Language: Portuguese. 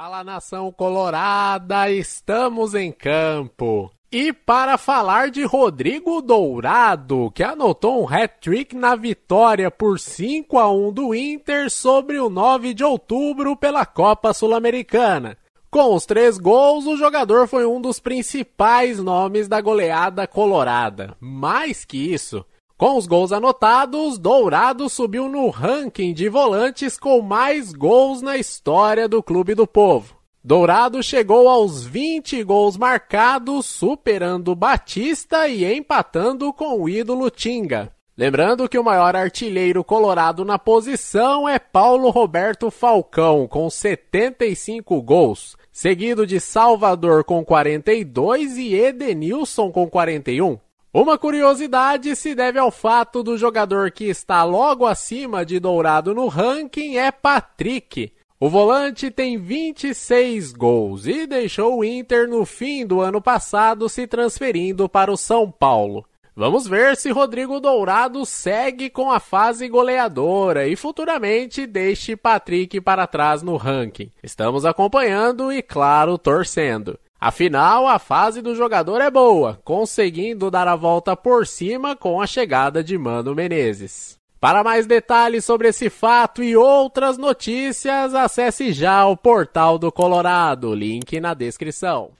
Fala nação colorada, estamos em campo. E para falar de Rodrigo Dourado, que anotou um hat-trick na vitória por 5 a 1 do Inter sobre o 9 de outubro pela Copa Sul-Americana. Com os três gols, o jogador foi um dos principais nomes da goleada colorada. Mais que isso, com os gols anotados, Dourado subiu no ranking de volantes com mais gols na história do Clube do Povo. Dourado chegou aos 20 gols marcados, superando Batista e empatando com o ídolo Tinga. Lembrando que o maior artilheiro colorado na posição é Paulo Roberto Falcão, com 75 gols, seguido de Salvador com 42 e Edenilson com 41. Uma curiosidade se deve ao fato do jogador que está logo acima de Dourado no ranking é Patrick. O volante tem 26 gols e deixou o Inter no fim do ano passado se transferindo para o São Paulo. Vamos ver se Rodrigo Dourado segue com a fase goleadora e futuramente deixe Patrick para trás no ranking. Estamos acompanhando e, claro, torcendo. Afinal, a fase do jogador é boa, conseguindo dar a volta por cima com a chegada de Mano Menezes. Para mais detalhes sobre esse fato e outras notícias, acesse já o portal do Colorado, link na descrição.